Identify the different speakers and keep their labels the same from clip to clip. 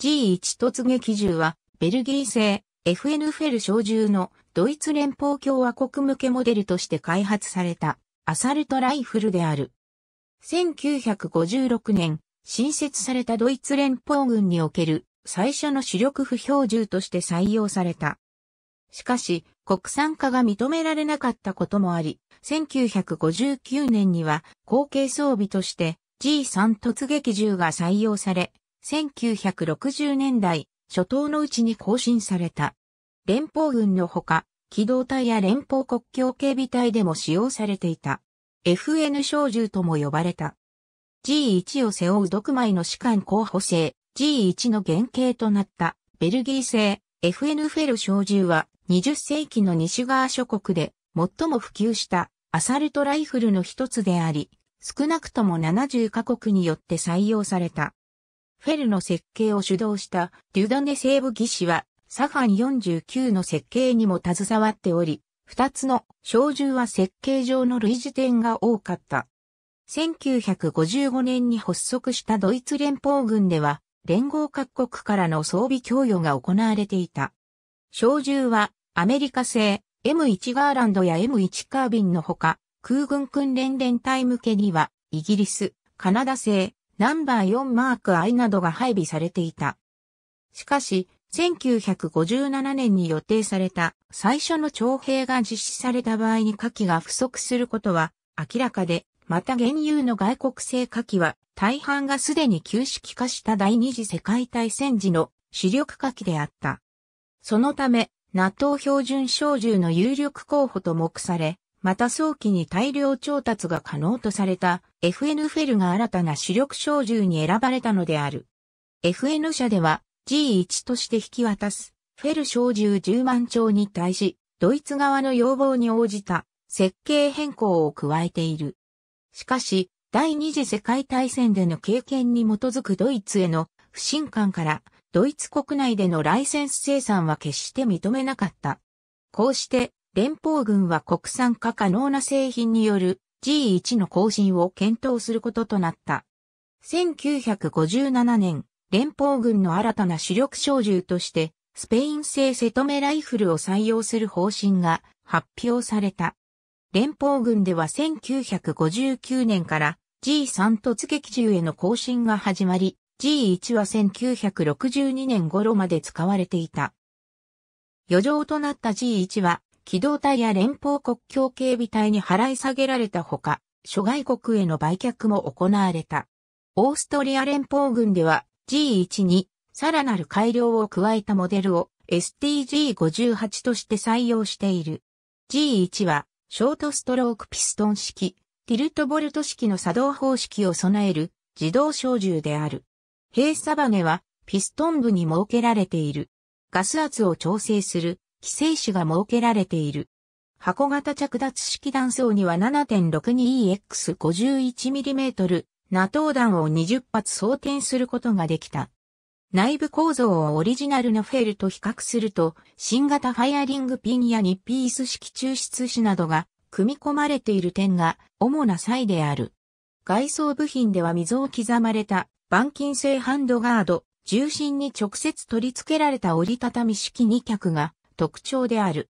Speaker 1: G1 突撃銃は、ベルギー製 FN フェル小銃のドイツ連邦共和国向けモデルとして開発されたアサルトライフルである。1956年、新設されたドイツ連邦軍における最初の主力不標銃として採用された。しかし、国産化が認められなかったこともあり、1959年には後継装備として G3 突撃銃が採用され、1960年代初頭のうちに更新された。連邦軍のほか、機動隊や連邦国境警備隊でも使用されていた。FN 小銃とも呼ばれた。G1 を背負う独枚の士官候補生、G1 の原型となったベルギー製 FN フェル小銃は20世紀の西側諸国で最も普及したアサルトライフルの一つであり、少なくとも70カ国によって採用された。フェルの設計を主導したデュダネ西部技師は、サハン49の設計にも携わっており、二つの小銃は設計上の類似点が多かった。1955年に発足したドイツ連邦軍では、連合各国からの装備供与が行われていた。小銃はアメリカ製 M1 ガーランドや M1 カービンのほか、空軍訓練連隊向けにはイギリス、カナダ製ナンバー4マーク I などが配備されていた。しかし、1957年に予定された最初の徴兵が実施された場合に火器が不足することは明らかで、また現有の外国製火器は大半がすでに旧式化した第二次世界大戦時の主力火器であった。そのため、NATO 標準小銃の有力候補と目され、また早期に大量調達が可能とされた FN フェルが新たな主力小銃に選ばれたのである。FN 社では G1 として引き渡すフェル小銃10万丁に対し、ドイツ側の要望に応じた設計変更を加えている。しかし、第二次世界大戦での経験に基づくドイツへの不信感から、ドイツ国内でのライセンス生産は決して認めなかった。こうして、連邦軍は国産化可能な製品による G1 の更新を検討することとなった。1957年、連邦軍の新たな主力小銃として、スペイン製セトメライフルを採用する方針が発表された。連邦軍では1959年から G3 突撃銃への更新が始まり、G1 は1962年頃まで使われていた。余剰となった G1 は機動隊や連邦国境警備隊に払い下げられたほか、諸外国への売却も行われた。オーストリア連邦軍では G1 にさらなる改良を加えたモデルを STG58 として採用している。G1 はショートストロークピストン式、ティルトボルト式の作動方式を備える自動小銃である。閉鎖バネはピストン部に設けられている。ガス圧を調整する規制種が設けられている。箱型着脱式弾倉には 7.62EX51mm ナトー弾を20発装填することができた。内部構造をオリジナルのフェルと比較すると、新型ファイアリングピンや2ピース式抽出紙などが組み込まれている点が主な際である。外装部品では溝を刻まれた板金製ハンドガード、重心に直接取り付けられた折りたたみ式2脚が特徴である。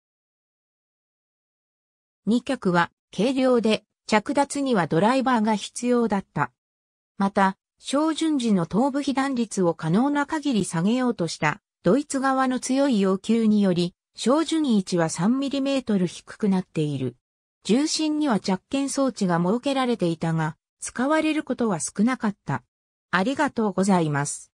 Speaker 1: 2脚は軽量で着脱にはドライバーが必要だった。また、照準時の頭部被弾率を可能な限り下げようとしたドイツ側の強い要求により、照準位置は 3mm 低くなっている。重心には着剣装置が設けられていたが、使われることは少なかった。ありがとうございます。